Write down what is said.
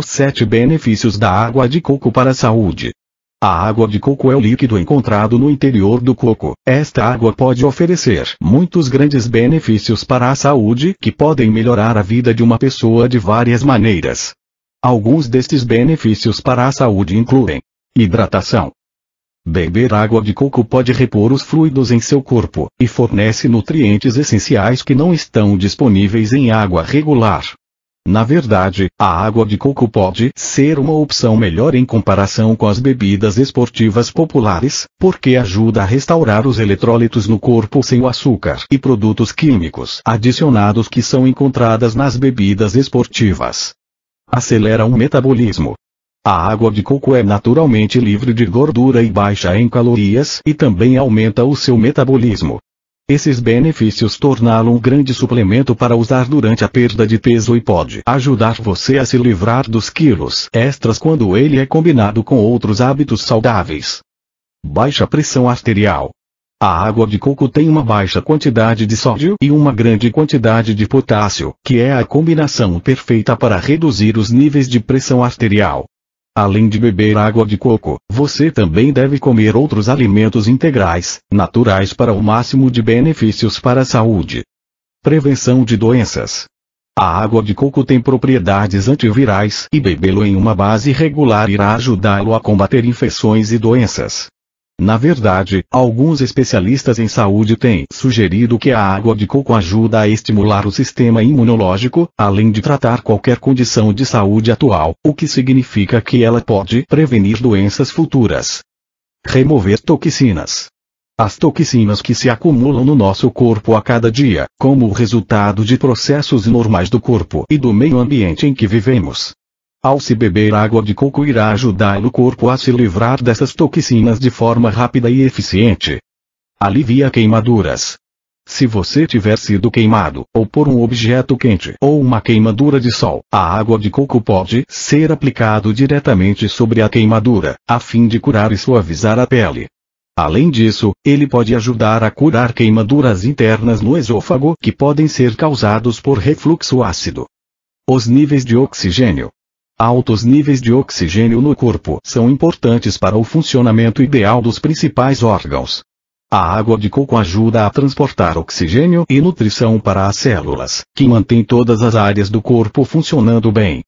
Os sete benefícios da água de coco para a saúde. A água de coco é o líquido encontrado no interior do coco. Esta água pode oferecer muitos grandes benefícios para a saúde que podem melhorar a vida de uma pessoa de várias maneiras. Alguns destes benefícios para a saúde incluem hidratação. Beber água de coco pode repor os fluidos em seu corpo e fornece nutrientes essenciais que não estão disponíveis em água regular. Na verdade, a água de coco pode ser uma opção melhor em comparação com as bebidas esportivas populares, porque ajuda a restaurar os eletrólitos no corpo sem o açúcar e produtos químicos adicionados que são encontradas nas bebidas esportivas. Acelera o metabolismo. A água de coco é naturalmente livre de gordura e baixa em calorias e também aumenta o seu metabolismo, esses benefícios torná-lo um grande suplemento para usar durante a perda de peso e pode ajudar você a se livrar dos quilos extras quando ele é combinado com outros hábitos saudáveis. Baixa pressão arterial. A água de coco tem uma baixa quantidade de sódio e uma grande quantidade de potássio, que é a combinação perfeita para reduzir os níveis de pressão arterial. Além de beber água de coco, você também deve comer outros alimentos integrais, naturais para o máximo de benefícios para a saúde. Prevenção de doenças. A água de coco tem propriedades antivirais e bebê-lo em uma base regular irá ajudá-lo a combater infecções e doenças. Na verdade, alguns especialistas em saúde têm sugerido que a água de coco ajuda a estimular o sistema imunológico, além de tratar qualquer condição de saúde atual, o que significa que ela pode prevenir doenças futuras. Remover toxinas. As toxinas que se acumulam no nosso corpo a cada dia, como resultado de processos normais do corpo e do meio ambiente em que vivemos, ao se beber água de coco irá ajudar o corpo a se livrar dessas toxinas de forma rápida e eficiente. Alivia queimaduras. Se você tiver sido queimado, ou por um objeto quente ou uma queimadura de sol, a água de coco pode ser aplicado diretamente sobre a queimadura, a fim de curar e suavizar a pele. Além disso, ele pode ajudar a curar queimaduras internas no esôfago que podem ser causados por refluxo ácido. Os níveis de oxigênio Altos níveis de oxigênio no corpo são importantes para o funcionamento ideal dos principais órgãos. A água de coco ajuda a transportar oxigênio e nutrição para as células, que mantém todas as áreas do corpo funcionando bem.